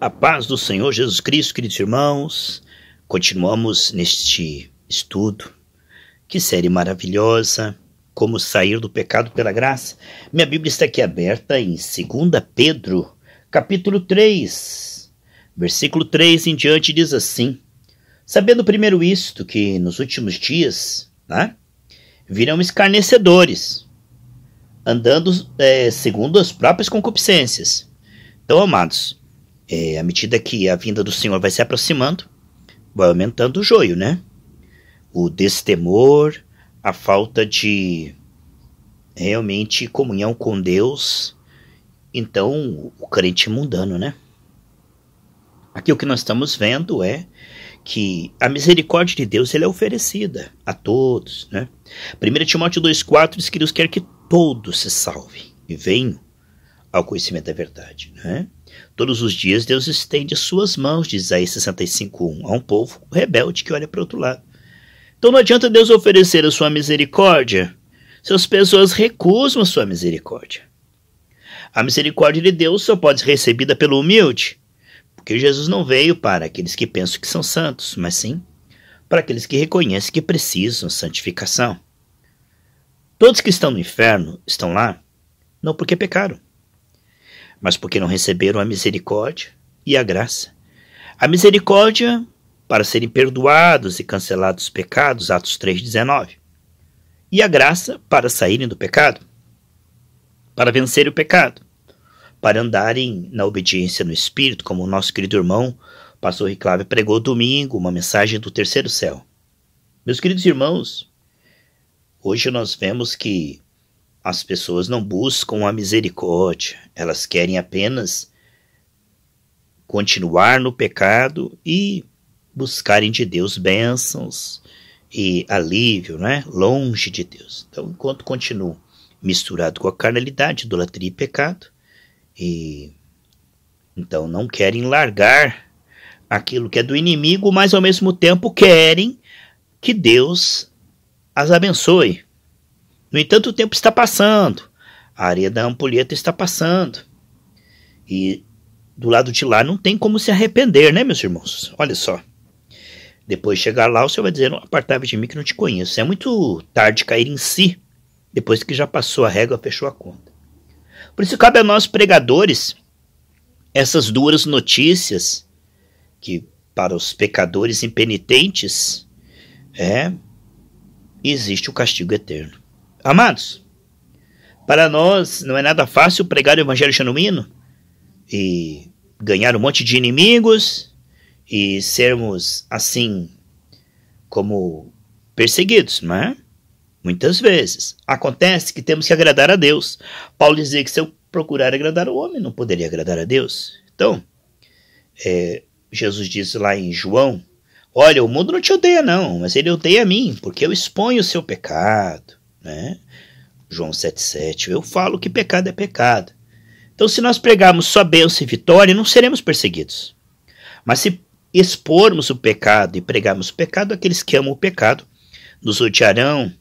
A paz do Senhor Jesus Cristo, queridos irmãos, continuamos neste estudo. Que série maravilhosa! Como sair do pecado pela graça. Minha Bíblia está aqui aberta em 2 Pedro, capítulo 3, versículo 3 em diante, diz assim: Sabendo primeiro isto, que nos últimos dias né, virão escarnecedores, andando é, segundo as próprias concupiscências. Então, amados, é, à medida que a vinda do Senhor vai se aproximando, vai aumentando o joio, né? O destemor, a falta de realmente comunhão com Deus. Então, o crente mundano, né? Aqui o que nós estamos vendo é que a misericórdia de Deus ele é oferecida a todos, né? 1 Timóteo 2,4 diz que Deus quer que todos se salvem e venham ao conhecimento da verdade. Né? Todos os dias Deus estende suas mãos, diz Isaías 65.1, a um povo rebelde que olha para o outro lado. Então não adianta Deus oferecer a sua misericórdia se as pessoas recusam a sua misericórdia. A misericórdia de Deus só pode ser recebida pelo humilde, porque Jesus não veio para aqueles que pensam que são santos, mas sim para aqueles que reconhecem que precisam santificação. Todos que estão no inferno estão lá não porque pecaram, mas porque não receberam a misericórdia e a graça. A misericórdia para serem perdoados e cancelados os pecados, Atos 3:19. E a graça para saírem do pecado, para vencer o pecado, para andarem na obediência no espírito, como o nosso querido irmão pastor Riclave pregou domingo, uma mensagem do terceiro céu. Meus queridos irmãos, hoje nós vemos que as pessoas não buscam a misericórdia, elas querem apenas continuar no pecado e buscarem de Deus bênçãos e alívio, né? longe de Deus. Então, enquanto continuo misturado com a carnalidade, idolatria e pecado, e então não querem largar aquilo que é do inimigo, mas ao mesmo tempo querem que Deus as abençoe. No entanto, o tempo está passando, a areia da ampulheta está passando. E do lado de lá não tem como se arrepender, né, meus irmãos? Olha só. Depois de chegar lá, o senhor vai dizer: apartava de mim que não te conheço. É muito tarde cair em si, depois que já passou a régua, fechou a conta. Por isso, cabe a nós pregadores essas duras notícias que, para os pecadores impenitentes, é existe o castigo eterno. Amados, para nós não é nada fácil pregar o evangelho genuíno e ganhar um monte de inimigos e sermos assim como perseguidos, não é? Muitas vezes. Acontece que temos que agradar a Deus. Paulo dizia que se eu procurar agradar o homem, não poderia agradar a Deus. Então, é, Jesus disse lá em João: Olha, o mundo não te odeia, não, mas ele odeia a mim, porque eu exponho o seu pecado né? João 7,7. Eu falo que pecado é pecado. Então, se nós pregarmos só bênção e vitória, não seremos perseguidos. Mas se expormos o pecado e pregarmos o pecado, aqueles que amam o pecado nos odiarão.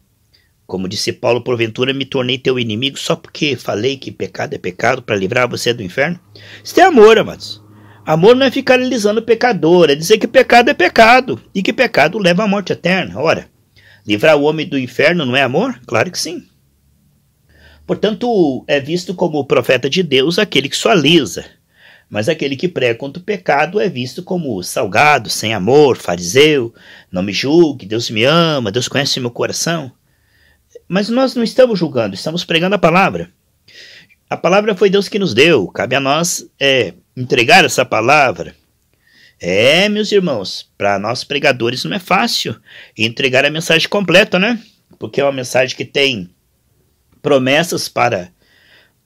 Como disse Paulo, porventura me tornei teu inimigo só porque falei que pecado é pecado para livrar você do inferno? Isso é amor, amados. Amor não é ficar alisando o pecador, é dizer que pecado é pecado e que pecado leva à morte eterna. Ora, Livrar o homem do inferno não é amor? Claro que sim. Portanto, é visto como o profeta de Deus aquele que sualiza, mas aquele que prega contra o pecado é visto como salgado, sem amor, fariseu, não me julgue, Deus me ama, Deus conhece meu coração. Mas nós não estamos julgando, estamos pregando a palavra. A palavra foi Deus que nos deu, cabe a nós é, entregar essa palavra, é, meus irmãos, para nós pregadores não é fácil entregar a mensagem completa, né? Porque é uma mensagem que tem promessas para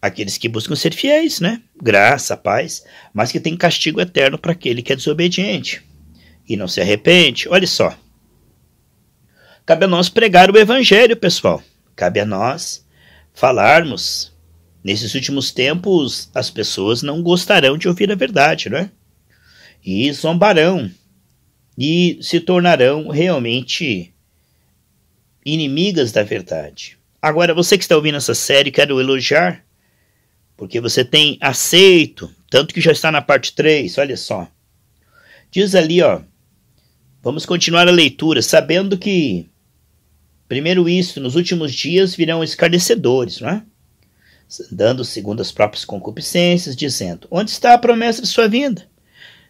aqueles que buscam ser fiéis, né? Graça, paz, mas que tem castigo eterno para aquele que é desobediente e não se arrepende. Olha só. Cabe a nós pregar o evangelho, pessoal. Cabe a nós falarmos. Nesses últimos tempos, as pessoas não gostarão de ouvir a verdade, não é? e zombarão e se tornarão realmente inimigas da verdade. Agora, você que está ouvindo essa série, quero elogiar, porque você tem aceito, tanto que já está na parte 3, olha só. Diz ali, ó, vamos continuar a leitura, sabendo que, primeiro isso, nos últimos dias virão escarnecedores, não é? Dando segundo as próprias concupiscências, dizendo, onde está a promessa de sua vinda?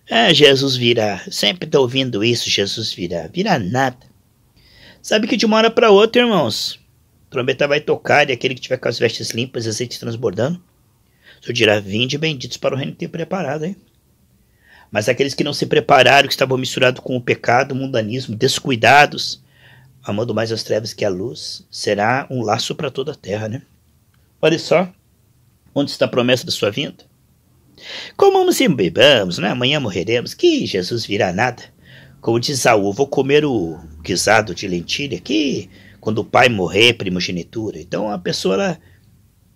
Ah, Jesus virá. Sempre estou ouvindo isso, Jesus virá. Virá nada. Sabe que de uma hora para outra, irmãos, a trombeta vai tocar e aquele que tiver com as vestes limpas e azeite transbordando, surgirá vinde benditos para o reino que tem preparado, hein? Mas aqueles que não se prepararam, que estavam misturados com o pecado, o mundanismo, descuidados, amando mais as trevas que a luz, será um laço para toda a terra, né? Olha só onde está a promessa da sua vinda. Comamos e bebamos, né? amanhã morreremos, que Jesus virá nada. Como diz Saul, vou comer o guisado de lentilha, que quando o pai morrer, primogenitura. Então a pessoa ela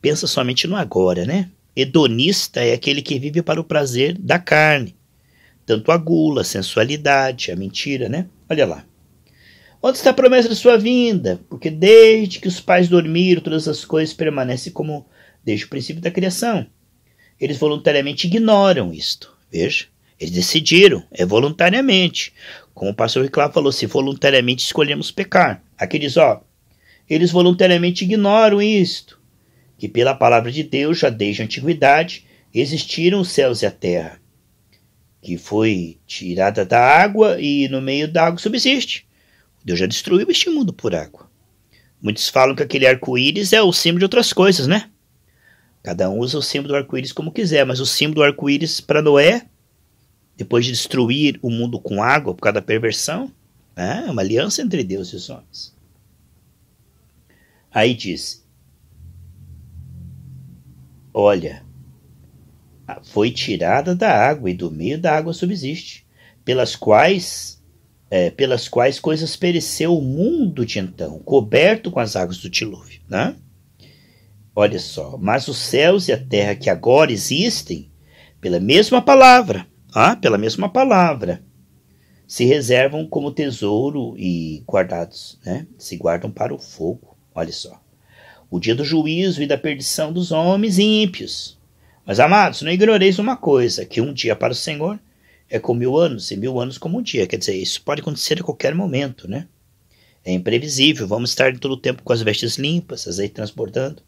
pensa somente no agora, né? Hedonista é aquele que vive para o prazer da carne, tanto a gula, a sensualidade, a mentira, né? Olha lá. Onde está a promessa de sua vinda? Porque desde que os pais dormiram, todas as coisas permanecem como desde o princípio da criação eles voluntariamente ignoram isto. Veja, eles decidiram, é voluntariamente. Como o pastor Riclar falou, se voluntariamente escolhemos pecar. Aqui diz, ó, eles voluntariamente ignoram isto, que pela palavra de Deus, já desde a antiguidade, existiram os céus e a terra, que foi tirada da água e no meio da água subsiste. Deus já destruiu este mundo por água. Muitos falam que aquele arco-íris é o símbolo de outras coisas, né? Cada um usa o símbolo do arco-íris como quiser, mas o símbolo do arco-íris para Noé, depois de destruir o mundo com água por causa da perversão, né? é uma aliança entre Deus e os homens. Aí diz: Olha, foi tirada da água e do meio da água subsiste, pelas quais é, pelas quais coisas pereceu o mundo de então, coberto com as águas do dilúvio. Né? Olha só, mas os céus e a terra que agora existem, pela mesma palavra, ah, pela mesma palavra, se reservam como tesouro e guardados, né? Se guardam para o fogo. Olha só. O dia do juízo e da perdição dos homens ímpios. Mas, amados, não ignoreis uma coisa: que um dia para o Senhor é como mil anos, e mil anos como um dia. Quer dizer, isso pode acontecer a qualquer momento, né? É imprevisível. Vamos estar todo o tempo com as vestes limpas, aí transbordando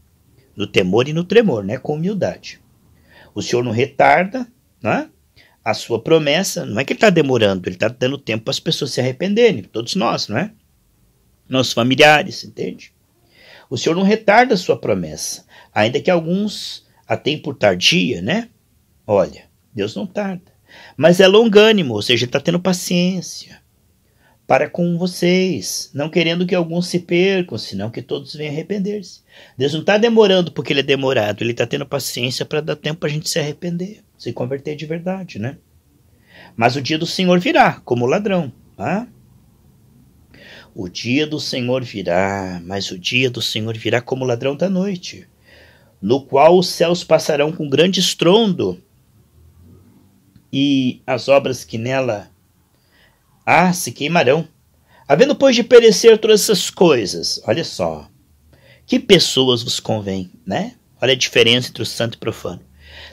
no temor e no tremor, né? com humildade. O Senhor não retarda né? a sua promessa, não é que ele está demorando, ele está dando tempo para as pessoas se arrependerem, todos nós, não é? Nossos familiares, entende? O Senhor não retarda a sua promessa, ainda que alguns a tenham por tardia, né? Olha, Deus não tarda. Mas é longânimo, ou seja, está tendo paciência para com vocês, não querendo que alguns se percam, senão que todos venham arrepender-se. Deus não está demorando porque ele é demorado, ele está tendo paciência para dar tempo para a gente se arrepender, se converter de verdade, né? Mas o dia do Senhor virá, como ladrão, tá? O dia do Senhor virá, mas o dia do Senhor virá como ladrão da noite, no qual os céus passarão com grande estrondo, e as obras que nela ah, se queimarão. Havendo, pois, de perecer todas essas coisas, olha só. Que pessoas vos convém, né? Olha a diferença entre o santo e o profano.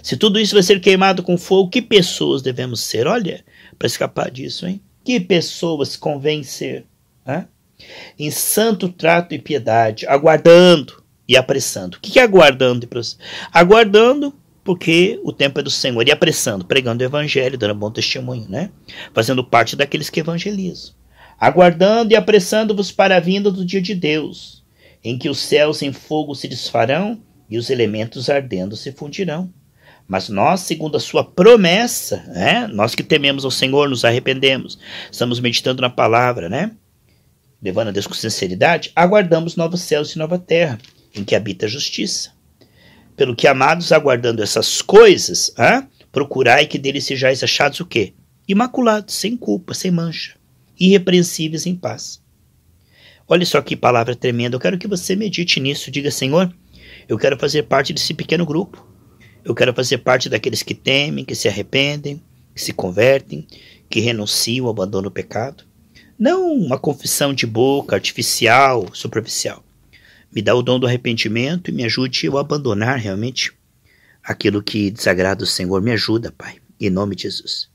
Se tudo isso vai ser queimado com fogo, que pessoas devemos ser? Olha, para escapar disso, hein? Que pessoas convém ser? Né? Em santo trato e piedade, aguardando e apressando. O que é aguardando e Aguardando porque o tempo é do Senhor. E apressando, pregando o evangelho, dando bom testemunho, né? Fazendo parte daqueles que evangelizam. Aguardando e apressando-vos para a vinda do dia de Deus, em que os céus em fogo se desfarão e os elementos ardendo se fundirão. Mas nós, segundo a sua promessa, né? nós que tememos ao Senhor, nos arrependemos, estamos meditando na palavra, né? levando a Deus com sinceridade, aguardamos novos céus e nova terra, em que habita a justiça. Pelo que, amados, aguardando essas coisas, ah, procurai que dele sejais achados o quê? Imaculados, sem culpa, sem mancha, irrepreensíveis em paz. Olha só que palavra tremenda. Eu quero que você medite nisso. Diga, Senhor, eu quero fazer parte desse pequeno grupo. Eu quero fazer parte daqueles que temem, que se arrependem, que se convertem, que renunciam, abandonam o pecado. Não uma confissão de boca, artificial, superficial me dá o dom do arrependimento e me ajude eu a abandonar realmente aquilo que desagrada o Senhor. Me ajuda, Pai, em nome de Jesus.